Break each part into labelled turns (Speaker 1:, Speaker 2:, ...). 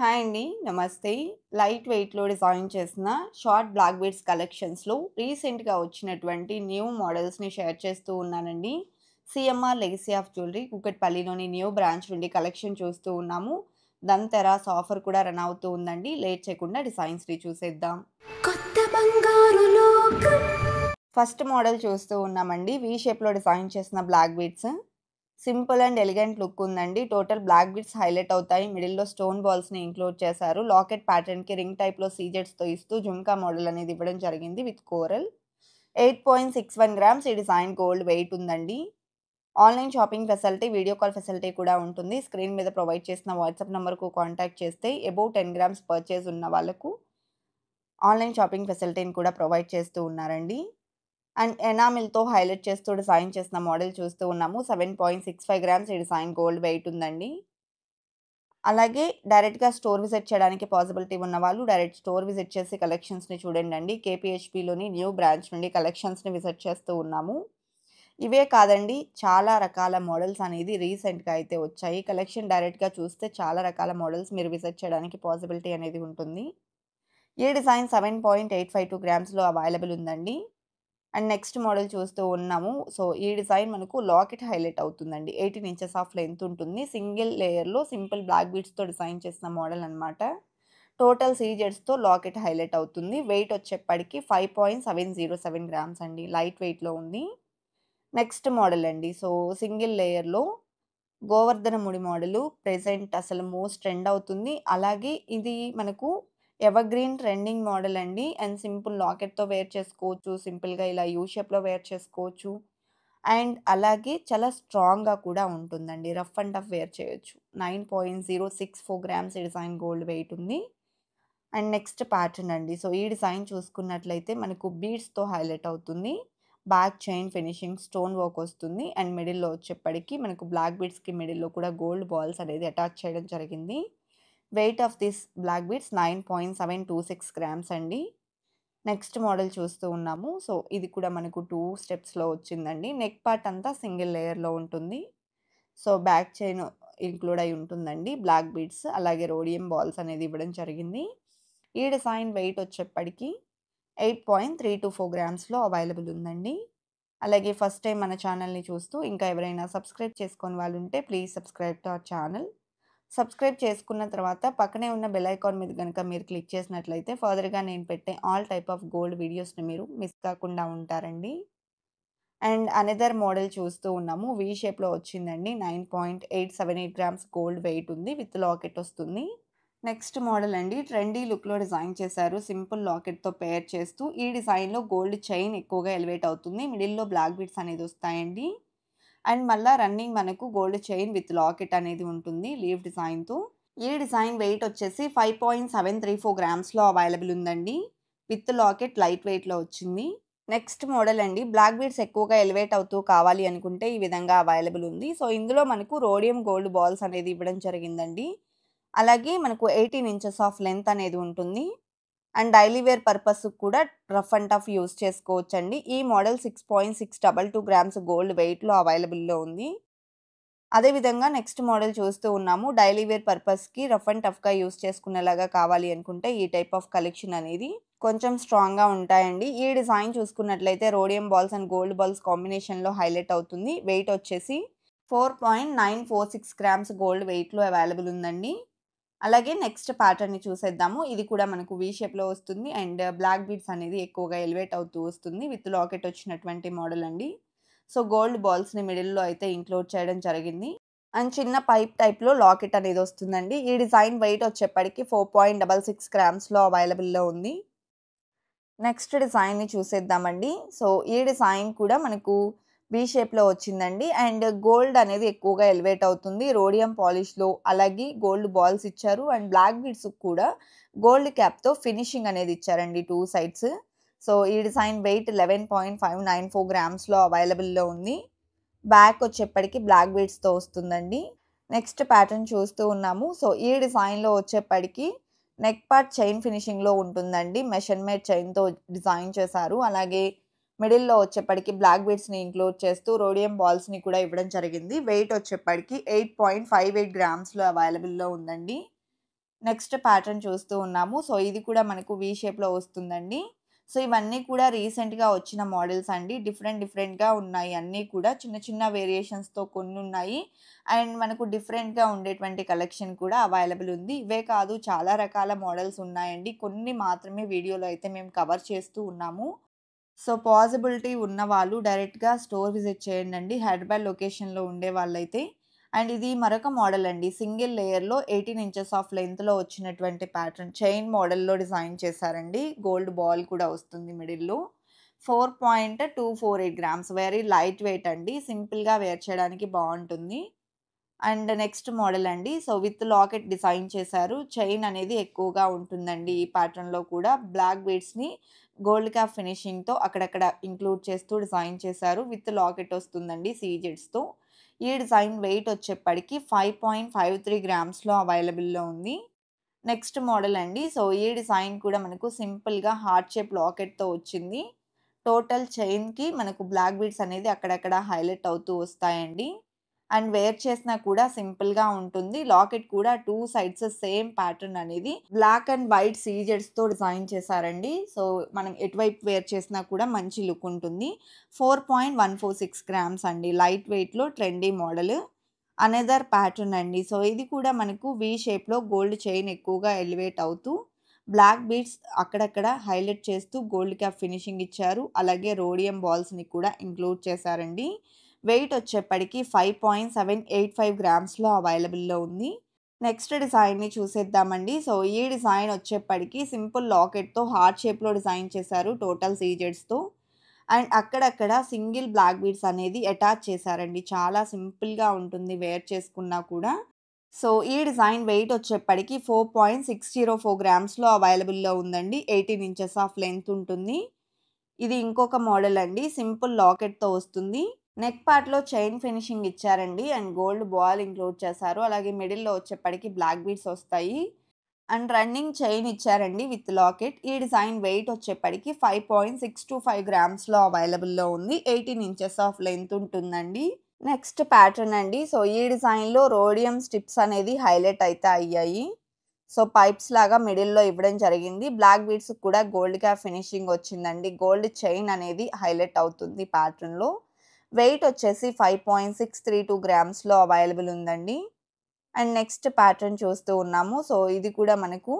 Speaker 1: hi అండి నమస్తే light వెయిట్లో డిజైన్ చేసిన షార్ట్ బ్లాక్ బీడ్స్ కలెక్షన్స్లో రీసెంట్గా వచ్చినటువంటి న్యూ మోడల్స్ని షేర్ చేస్తూ ఉన్నానండి సిఎంఆర్ లెగసీ ఆఫ్ జ్యువెలరీ కుక్కట్పల్లిలోని న్యూ బ్రాంచ్ నుండి కలెక్షన్ చూస్తూ ఉన్నాము దాని తెరాస్ ఆఫర్ కూడా రన్ అవుతూ ఉందండి లేట్ చేయకుండా డిజైన్స్ని చూసేద్దాం కొత్త బంగారు ఫస్ట్ మోడల్ చూస్తూ ఉన్నామండి వీ షేప్లో డిజైన్ చేసిన black beads simple and elegant look ఉందండి టోటల్ బ్లాక్ బిట్స్ హైలైట్ అవుతాయి మిడిల్లో స్టోన్ బాల్స్ని ఇంక్లూడ్ చేశారు లాకెట్ ప్యాటర్న్కి రింగ్ టైప్లో సీజెట్స్తో ఇస్తూ జుమ్కా మోడల్ అనేది ఇవ్వడం జరిగింది with coral eight point six one grams ఈ డిజైన్ గోల్డ్ వెయిట్ ఉందండి online shopping facility video call facility కూడా ఉంటుంది స్క్రీన్ మీద ప్రొవైడ్ చేసిన వాట్సాప్ నెంబర్కు కాంటాక్ట్ చేస్తే ఎబౌ టెన్ గ్రామ్స్ పర్చేజ్ ఉన్న వాళ్ళకు ఆన్లైన్ షాపింగ్ ఫెసిలిటీని కూడా ప్రొవైడ్ చేస్తూ ఉన్నారండి అండ్ ఎనామిల్తో హైలైట్ చేస్తూ డిజైన్ చేసిన మోడల్ చూస్తూ ఉన్నాము seven point six five grams ఈ డిజైన్ గోల్డ్ వెయిట్ ఉందండి అలాగే డైరెక్ట్గా స్టోర్ విజిట్ చేయడానికి పాసిబిలిటీ ఉన్న వాళ్ళు డైరెక్ట్ స్టోర్ విజిట్ చేసి కలెక్షన్స్ని చూడండి అండి కేపీహెచ్పిలోని న్యూ బ్రాంచ్ నుండి కలెక్షన్స్ని విజిట్ చేస్తూ ఉన్నాము ఇవే కాదండి చాలా రకాల మోడల్స్ అనేది రీసెంట్గా అయితే వచ్చాయి కలెక్షన్ డైరెక్ట్గా చూస్తే చాలా రకాల మోడల్స్ మీరు విజిట్ చేయడానికి పాసిబిలిటీ అనేది ఉంటుంది ఈ design seven point eight five two గ్రామ్స్లో అవైలబుల్ ఉందండి అండ్ నెక్స్ట్ మోడల్ చూస్తూ ఉన్నాము సో ఈ డిజైన్ మనకు లాకెట్ హైలైట్ అవుతుందండి ఎయిటీన్ ఇంచెస్ ఆఫ్ లెంత్ ఉంటుంది సింగిల్ లేయర్లో సింపుల్ బ్లాక్ బీడ్స్తో డిజైన్ చేసిన మోడల్ అనమాట టోటల్ సీజెడ్స్తో లాకెట్ హైలైట్ అవుతుంది వెయిట్ వచ్చేప్పటికి five point seven zero seven grams అండి లైట్ వెయిట్లో ఉంది నెక్స్ట్ మోడల్ అండి సో సింగిల్ లేయర్లో గోవర్ధన ముడి మోడలు ప్రెజెంట్ అసలు మోస్ట్ ట్రెండ్ అవుతుంది అలాగే ఇది మనకు ఎవర్ గ్రీన్ ట్రెండింగ్ మోడల్ అండి అండ్ సింపుల్ లాకెట్తో వేర్ చేసుకోవచ్చు సింపుల్గా ఇలా యూ షేప్లో వేర్ చేసుకోవచ్చు అండ్ అలాగే చాలా స్ట్రాంగ్గా కూడా ఉంటుందండి రఫ్ అండ్ టఫ్ వేర్ చేయొచ్చు nine point zero six four grams ఈ డిజైన్ గోల్డ్ వెయిట్ ఉంది అండ్ నెక్స్ట్ ప్యాటర్న్ అండి సో ఈ డిజైన్ చూసుకున్నట్లయితే మనకు బీడ్స్తో హైలైట్ అవుతుంది back chain finishing stone work వస్తుంది అండ్ మిడిల్లో వచ్చేప్పటికీ మనకు బ్లాక్ బీడ్స్కి మిడిల్లో కూడా గోల్డ్ బాల్స్ అనేది అటాచ్ చేయడం జరిగింది weight of this black beads nine point seven two six grams అండి నెక్స్ట్ మోడల్ చూస్తూ ఉన్నాము సో ఇది కూడా మనకు టూ స్టెప్స్లో వచ్చిందండి నెక్ పార్ట్ అంతా సింగిల్ లేయర్లో ఉంటుంది సో బ్యాక్ చైన్ ఇంక్లూడ్ అయి ఉంటుందండి బ్లాక్ బీట్స్ అలాగే రోడియం బాల్స్ అనేది ఇవ్వడం జరిగింది ఈ డిజైన్ వెయిట్ వచ్చేప్పటికీ eight point three two four గ్రామ్స్లో అవైలబుల్ ఉందండి అలాగే ఫస్ట్ టైం మన ఛానల్ని చూస్తూ ఇంకా ఎవరైనా సబ్స్క్రైబ్ చేసుకొని వాళ్ళు ఉంటే please subscribe to our channel subscribe చేసుకున్న తర్వాత పక్కనే ఉన్న బెల్ ఐకాన్ మీద కనుక మీరు క్లిక్ చేసినట్లయితే ఫర్దర్గా నేను పెట్టే ఆల్ టైప్ ఆఫ్ గోల్డ్ వీడియోస్ని మీరు మిస్ కాకుండా ఉంటారండి అండ్ అనదర్ మోడల్ చూస్తూ ఉన్నాము వీ షేప్లో వచ్చిందండి nine point eight seven eight grams gold weight ఉంది విత్ లాకెట్ వస్తుంది నెక్స్ట్ మోడల్ అండి ట్రెండీ లుక్లో డిజైన్ చేశారు సింపుల్ లాకెట్తో పేర్ చేస్తూ ఈ డిజైన్లో గోల్డ్ చైన్ ఎక్కువగా ఎలివేట్ అవుతుంది మిడిల్లో బ్లాక్ బిట్స్ అనేది వస్తాయండి అండ్ మళ్ళీ రన్నింగ్ మనకు గోల్డ్ చైన్ విత్ లాకెట్ అనేది ఉంటుంది లీవ్ డిజైన్తో ఈ డిజైన్ వెయిట్ వచ్చేసి five point seven three four గ్రామ్స్లో అవైలబుల్ ఉందండి విత్ లాకెట్ లైట్ వెయిట్లో వచ్చింది నెక్స్ట్ మోడల్ అండి బ్లాక్ బీడ్స్ ఎక్కువగా ఎలివేట్ అవుతూ కావాలి అనుకుంటే ఈ విధంగా అవైలబుల్ ఉంది సో ఇందులో మనకు రోడియం గోల్డ్ బాల్స్ అనేది ఇవ్వడం జరిగిందండి అలాగే మనకు ఎయిటీన్ ఇంచెస్ ఆఫ్ లెంత్ అనేది ఉంటుంది అండ్ డైలీ వేర్ పర్పస్ కూడా రఫ్ అండ్ టఫ్ యూస్ చేసుకోవచ్చు అండి ఈ model six point six double two grams gold వెయిట్లో అవైలబుల్లో ఉంది అదేవిధంగా నెక్స్ట్ మోడల్ చూస్తూ ఉన్నాము డైలీ వేర్ పర్పస్కి రఫ్ అండ్ టఫ్గా యూస్ చేసుకునేలాగా కావాలి అనుకుంటే ఈ టైప్ ఆఫ్ కలెక్షన్ అనేది కొంచెం స్ట్రాంగ్గా ఉంటాయండి ఈ డిజైన్ చూసుకున్నట్లయితే rhodium balls and gold balls కాంబినేషన్లో హైలైట్ అవుతుంది వెయిట్ వచ్చేసి four point nine four six grams gold వెయిట్లో అవైలబుల్ ఉందండి అలాగే నెక్స్ట్ ప్యాటర్న్ చూసేద్దాము ఇది కూడా మనకు వీ షేప్లో వస్తుంది అండ్ బ్లాక్ బీడ్స్ అనేది ఎక్కువగా ఎలివేట్ అవుతూ వస్తుంది విత్ లాకెట్ వచ్చినటువంటి మోడల్ అండి సో గోల్డ్ బాల్స్ని మిడిల్లో అయితే ఇంక్లూడ్ చేయడం జరిగింది అండ్ చిన్న పైప్ టైప్లో లాకెట్ అనేది వస్తుందండి ఈ డిజైన్ వెయిట్ వచ్చేప్పటికి ఫోర్ పాయింట్ డబల్ సిక్స్ గ్రామ్స్లో అవైలబుల్లో ఉంది నెక్స్ట్ డిజైన్ని చూసేద్దామండి సో ఈ డిజైన్ కూడా మనకు వి షేప్లో వచ్చిందండి అండ్ గోల్డ్ అనేది ఎక్కువగా ఎలివేట్ అవుతుంది రోడియం పాలిష్లో అలాగే గోల్డ్ బాల్స్ ఇచ్చారు అండ్ బ్లాక్ బీడ్స్ కూడా గోల్డ్ క్యాప్తో ఫినిషింగ్ అనేది ఇచ్చారండి టూ సైడ్స్ సో ఈ design weight eleven point five nine four గ్రామ్స్లో అవైలబుల్లో ఉంది బ్యాక్ వచ్చేప్పటికి బ్లాక్ బీడ్స్తో వస్తుందండి నెక్స్ట్ ప్యాటర్న్ చూస్తూ ఉన్నాము సో ఈ డిజైన్లో వచ్చేప్పటికీ నెక్ పార్ట్ చైన్ ఫినిషింగ్లో ఉంటుందండి మెషన్మేడ్ చైన్తో డిజైన్ చేశారు అలాగే మిడిల్లో వచ్చేప్పటికి బ్లాక్ బీడ్స్ని ఇంక్లూడ్ చేస్తూ రోడియం బాల్స్ని కూడా ఇవ్వడం జరిగింది వెయిట్ వచ్చేప్పటికి ఎయిట్ పాయింట్ ఫైవ్ ఎయిట్ గ్రామ్స్లో అవైలబుల్లో ఉందండి నెక్స్ట్ ప్యాటర్న్ చూస్తూ ఉన్నాము సో ఇది కూడా మనకు వీ షేప్లో వస్తుందండి సో ఇవన్నీ కూడా రీసెంట్గా వచ్చిన మోడల్స్ అండి డిఫరెంట్ డిఫరెంట్గా ఉన్నాయి అన్నీ కూడా చిన్న చిన్న వేరియేషన్స్తో కొన్ని ఉన్నాయి అండ్ మనకు డిఫరెంట్గా ఉండేటువంటి కలెక్షన్ కూడా అవైలబుల్ ఉంది ఇవే కాదు చాలా రకాల మోడల్స్ ఉన్నాయండి కొన్ని మాత్రమే వీడియోలో అయితే మేము కవర్ చేస్తూ ఉన్నాము సో పాసిబిలిటీ ఉన్నవాళ్ళు డైరెక్ట్గా స్టోర్ విజిట్ చేయండి అండి హైదరాబాద్ లొకేషన్లో ఉండే వాళ్ళైతే అండ్ ఇది మరొక మోడల్ అండి సింగిల్ లేయర్లో ఎయిటీన్ ఇంచెస్ ఆఫ్ లెంత్లో వచ్చినటువంటి ప్యాటర్న్ చైన్ మోడల్లో డిజైన్ చేశారండి గోల్డ్ బాల్ కూడా వస్తుంది మిడిల్లో four point two four eight grams very light weight అండి సింపుల్గా వేర్ చేయడానికి బాగుంటుంది అండ్ నెక్స్ట్ మోడల్ అండి సో విత్ లాకెట్ డిజైన్ చేశారు చైన్ అనేది ఎక్కువగా ఉంటుందండి ఈ ప్యాటర్న్లో కూడా బ్లాక్ బీడ్స్ని గోల్డ్ క్యాప్ ఫినిషింగ్తో అక్కడక్కడ ఇంక్లూడ్ చేస్తూ డిజైన్ చేశారు విత్ లాకెట్ వస్తుందండి సీజెడ్స్తో ఈ డిజైన్ వెయిట్ వచ్చేప్పటికి ఫైవ్ పాయింట్ ఫైవ్ త్రీ గ్రామ్స్లో అవైలబుల్లో ఉంది నెక్స్ట్ మోడల్ అండి సో ఈ డిజైన్ కూడా మనకు సింపుల్గా హార్ట్ షేప్ లాకెట్తో వచ్చింది టోటల్ చైన్కి మనకు బ్లాక్ బీడ్స్ అనేది అక్కడక్కడ హైలైట్ అవుతూ వస్తాయండి అండ్ వేర్ చేసినా కూడా సింపుల్గా ఉంటుంది లాకెట్ కూడా టూ సైడ్స్ సేమ్ ప్యాటర్న్ అనేది బ్లాక్ అండ్ వైట్ సీజెడ్స్తో డిజైన్ చేశారండి సో మనం ఎటువైపు వేర్ చేసినా కూడా మంచి లుక్ ఉంటుంది four point one four six grams అండి లైట్ వెయిట్లో ట్రెండీ మోడల్ అనదర్ ప్యాటర్న్ అండి సో ఇది కూడా మనకు వి షేప్లో గోల్డ్ చైన్ ఎక్కువగా ఎలివేట్ అవుతూ బ్లాక్ బీడ్స్ అక్కడక్కడ హైలైట్ చేస్తూ గోల్డ్ క్యాప్ ఫినిషింగ్ ఇచ్చారు అలాగే రోడియం బాల్స్ని కూడా ఇంక్లూడ్ చేశారండి వెయిట్ వచ్చేప్పటికి five point seven eight five గ్రామ్స్లో అవైలబుల్లో ఉంది నెక్స్ట్ డిజైన్ని చూసేద్దామండి సో ఈ డిజైన్ వచ్చేప్పటికీ సింపుల్ లాకెట్తో హార్ట్ షేప్లో డిజైన్ చేశారు టోటల్ సీజెడ్స్తో అండ్ అక్కడక్కడ సింగిల్ బ్లాక్ బీడ్స్ అనేది అటాచ్ చేశారండి చాలా సింపుల్గా ఉంటుంది వేర్ చేసుకున్నా కూడా సో ఈ డిజైన్ వెయిట్ వచ్చేప్పటికి four point six zero four గ్రామ్స్లో అవైలబుల్లో ఉందండి ఎయిటీన్ ఇంచెస్ ఆఫ్ లెంత్ ఉంటుంది ఇది ఇంకొక మోడల్ అండి సింపుల్ లాకెట్తో వస్తుంది నెక్ పార్ట్లో చైన్ ఫినిషింగ్ ఇచ్చారండి అండ్ గోల్డ్ బాల్ ఇంక్లూడ్ చేశారు అలాగే మిడిల్లో వచ్చేప్పటికి బ్లాక్ బీడ్స్ వస్తాయి అండ్ రన్నింగ్ చైన్ ఇచ్చారండి విత్ లాకెట్ ఈ డిజైన్ వెయిట్ వచ్చేప్పటికి five point six two five గ్రామ్స్లో అవైలబుల్లో ఉంది ఎయిటీన్ ఇంచెస్ ఆఫ్ లెంత్ ఉంటుందండి నెక్స్ట్ ప్యాటర్న్ అండి సో ఈ డిజైన్లో రోడియం స్టిప్స్ అనేది హైలైట్ అయితే అయ్యాయి సో పైప్స్ లాగా మిడిల్లో ఇవ్వడం జరిగింది బ్లాక్ బీడ్స్ కూడా గోల్డ్ క్యాప్ ఫినిషింగ్ వచ్చిందండి గోల్డ్ చైన్ అనేది హైలైట్ అవుతుంది ప్యాటర్న్లో వెయిట్ వచ్చేసి five point six three two గ్రామ్స్లో అవైలబుల్ ఉందండి అండ్ నెక్స్ట్ ప్యాటర్న్ చూస్తూ ఉన్నాము సో ఇది కూడా మనకు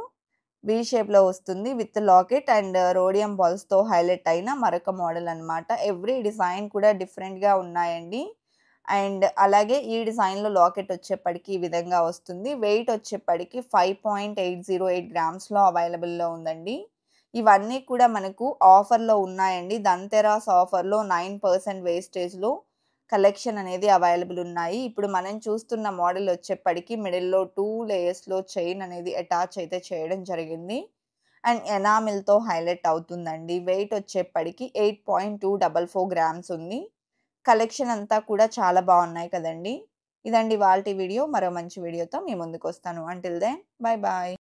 Speaker 1: వి షేప్లో వస్తుంది విత్ లాకెట్ అండ్ రోడియం బాల్స్తో హైలైట్ అయిన మరొక మోడల్ అనమాట ఎవ్రీ డిజైన్ కూడా డిఫరెంట్గా ఉన్నాయండి అండ్ అలాగే ఈ డిజైన్లో లాకెట్ వచ్చేప్పటికి ఈ విధంగా వస్తుంది వెయిట్ వచ్చేప్పటికి five point eight zero eight గ్రామ్స్లో అవైలబుల్లో ఉందండి ఇవన్నీ కూడా మనకు ఆఫర్లో ఉన్నాయండి ధన్తెరాస్ ఆఫర్లో నైన్ పర్సెంట్ వేస్టేజ్లో కలెక్షన్ అనేది అవైలబుల్ ఉన్నాయి ఇప్పుడు మనం చూస్తున్న మోడల్ వచ్చేప్పటికీ మిడిల్లో టూ లేయర్స్లో చైన్ అనేది అటాచ్ అయితే చేయడం జరిగింది అండ్ ఎనామిల్తో హైలైట్ అవుతుందండి వెయిట్ వచ్చేప్పటికి eight point two double four grams ఉంది కలెక్షన్ అంతా కూడా చాలా బాగున్నాయి కదండి ఇదండి వాళ్ళ వీడియో మరో మంచి వీడియోతో మీ ముందుకు వస్తాను అంటిల్ దెన్ బాయ్ బాయ్